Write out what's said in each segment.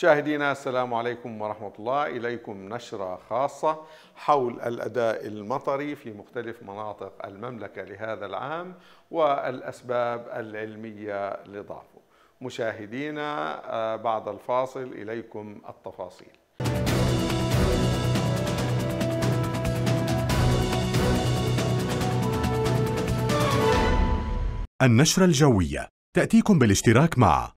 مشاهدينا السلام عليكم ورحمة الله إليكم نشرة خاصة حول الأداء المطري في مختلف مناطق المملكة لهذا العام والأسباب العلمية لضعفه مشاهدينا آه، بعد الفاصل إليكم التفاصيل النشرة الجوية تأتيكم بالاشتراك مع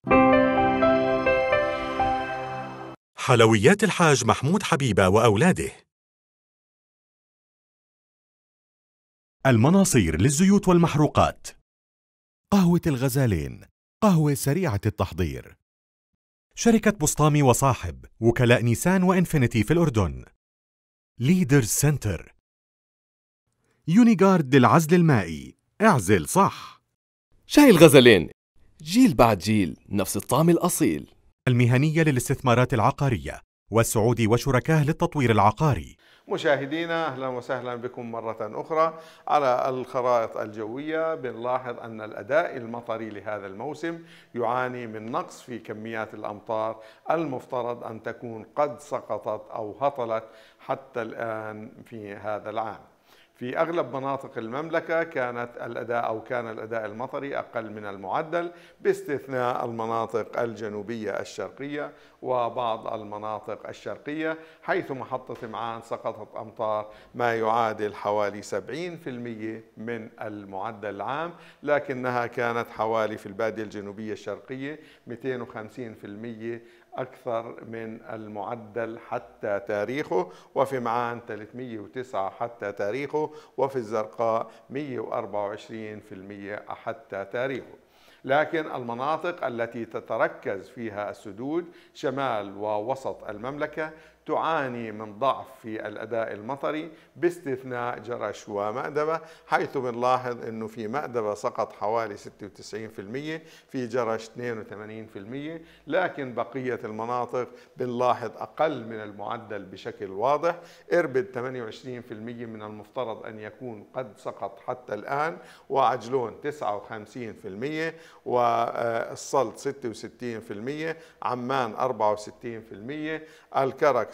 حلويات الحاج محمود حبيبة وأولاده المناصير للزيوت والمحروقات قهوة الغزالين قهوة سريعة التحضير شركة بسطامي وصاحب وكلاء نيسان وإنفينيتي في الأردن ليدرز سنتر يونيغارد للعزل المائي اعزل صح شاي الغزلين جيل بعد جيل نفس الطعم الأصيل المهنية للاستثمارات العقارية والسعودي وشركاه للتطوير العقاري مشاهدينا اهلا وسهلا بكم مره اخرى على الخرائط الجويه بنلاحظ ان الاداء المطري لهذا الموسم يعاني من نقص في كميات الامطار المفترض ان تكون قد سقطت او هطلت حتى الان في هذا العام في أغلب مناطق المملكة كانت الأداء أو كان الأداء المطري أقل من المعدل باستثناء المناطق الجنوبية الشرقية وبعض المناطق الشرقية حيث محطة معان سقطت أمطار ما يعادل حوالي 70% من المعدل العام لكنها كانت حوالي في البادية الجنوبية الشرقية 250% أكثر من المعدل حتى تاريخه وفي معان 309 حتى تاريخه وفي الزرقاء 124% حتى تاريخه لكن المناطق التي تتركز فيها السدود شمال ووسط المملكة تعاني من ضعف في الأداء المطري باستثناء جرش ومأدبة حيث بنلاحظ أنه في مأدبة سقط حوالي 96% في جرش 82% لكن بقية المناطق بنلاحظ أقل من المعدل بشكل واضح إربد 28% من المفترض أن يكون قد سقط حتى الآن وعجلون 59% والصلت 66% عمان 64% الكرك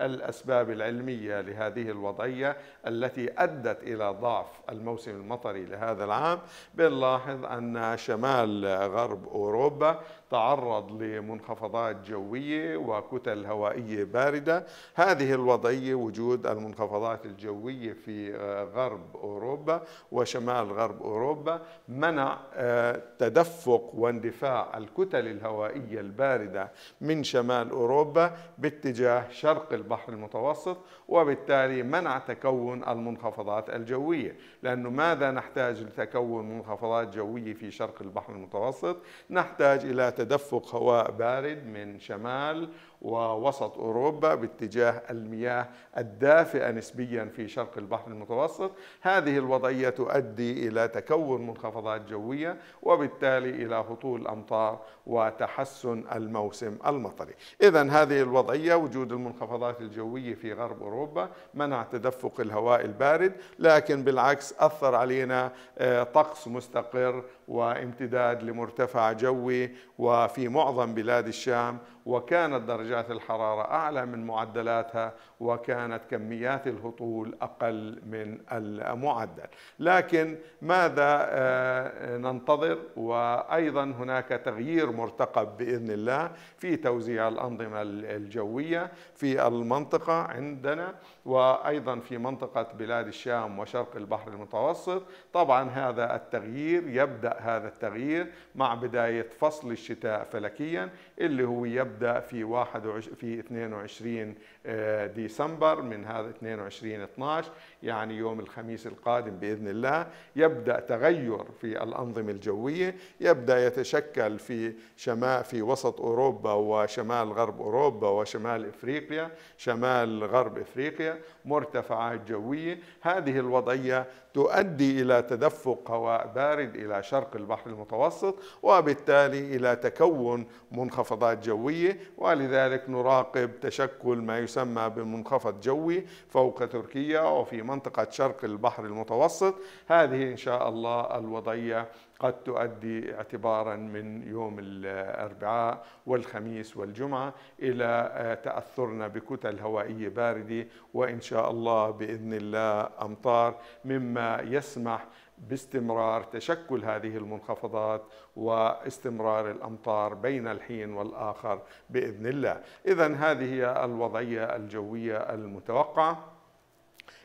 الأسباب العلمية لهذه الوضعية التي أدت إلى ضعف الموسم المطري لهذا العام بنلاحظ أن شمال غرب أوروبا تعرض لمنخفضات جوية وكتل هوائية باردة هذه الوضعية وجود المنخفضات الجوية في غرب أوروبا وشمال غرب أوروبا منع آه، تدفق واندفاع الكتل الهوائية الباردة من شمال أوروبا باتجاه شرق البحر المتوسط وبالتالي منع تكون المنخفضات الجوية لأنه ماذا نحتاج لتكون منخفضات جوية في شرق البحر المتوسط؟ نحتاج إلى تدفق هواء بارد من شمال ووسط أوروبا باتجاه المياه الدافئة نسبيا في شرق البحر المتوسط هذه الوضعية تؤدي إلى تكون منخفضات جوية وبالتالي إلى هطول الأمطار وتحسن الموسم المطري إذا هذه الوضعية وجود المنخفضات التغيرات الجوية في غرب أوروبا منع تدفق الهواء البارد لكن بالعكس أثر علينا آه، طقس مستقر وامتداد لمرتفع جوي وفي معظم بلاد الشام وكانت درجات الحراره اعلى من معدلاتها وكانت كميات الهطول اقل من المعدل لكن ماذا آه، ننتظر وايضا هناك تغيير مرتقب باذن الله في توزيع الانظمه الجويه في المنطقه عندنا وأيضا في منطقة بلاد الشام وشرق البحر المتوسط طبعا هذا التغيير يبدأ هذا التغيير مع بداية فصل الشتاء فلكيا اللي هو يبدأ في واحد في 22 آه، ديسمبر من هذا 22 12 يعني يوم الخميس القادم بإذن الله يبدأ تغير في الأنظمة الجوية يبدأ يتشكل في شمال في وسط أوروبا وشمال غرب أوروبا وشمال إفريقيا شمال غرب إفريقيا مرتفعات جوية هذه الوضعية تؤدي إلى تدفق هواء بارد إلى شرق البحر المتوسط وبالتالي إلى تكون منخفضات جوية ولذلك نراقب تشكل ما يسمى بمنخفض جوي فوق تركيا وفي منطقة شرق البحر المتوسط هذه إن شاء الله الوضعية قد تؤدي اعتبارا من يوم الاربعاء والخميس والجمعه الى آه، تاثرنا بكتل هوائيه بارده وان شاء الله باذن الله امطار مما يسمح باستمرار تشكل هذه المنخفضات واستمرار الامطار بين الحين والاخر باذن الله. اذا هذه هي الوضعيه الجويه المتوقعه.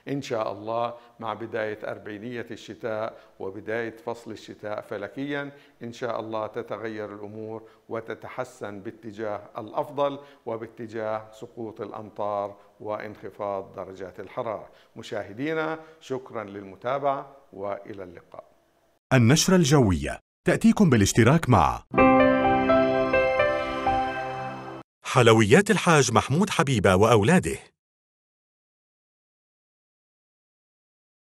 إن شاء الله مع بداية أربعينية الشتاء وبداية فصل الشتاء فلكيا إن شاء الله تتغير الأمور وتتحسن باتجاه الأفضل وباتجاه سقوط الأمطار وانخفاض درجات الحرارة مشاهدينا شكرا للمتابعة وإلى اللقاء النشرة الجوية تأتيكم بالاشتراك مع حلويات الحاج محمود حبيبة وأولاده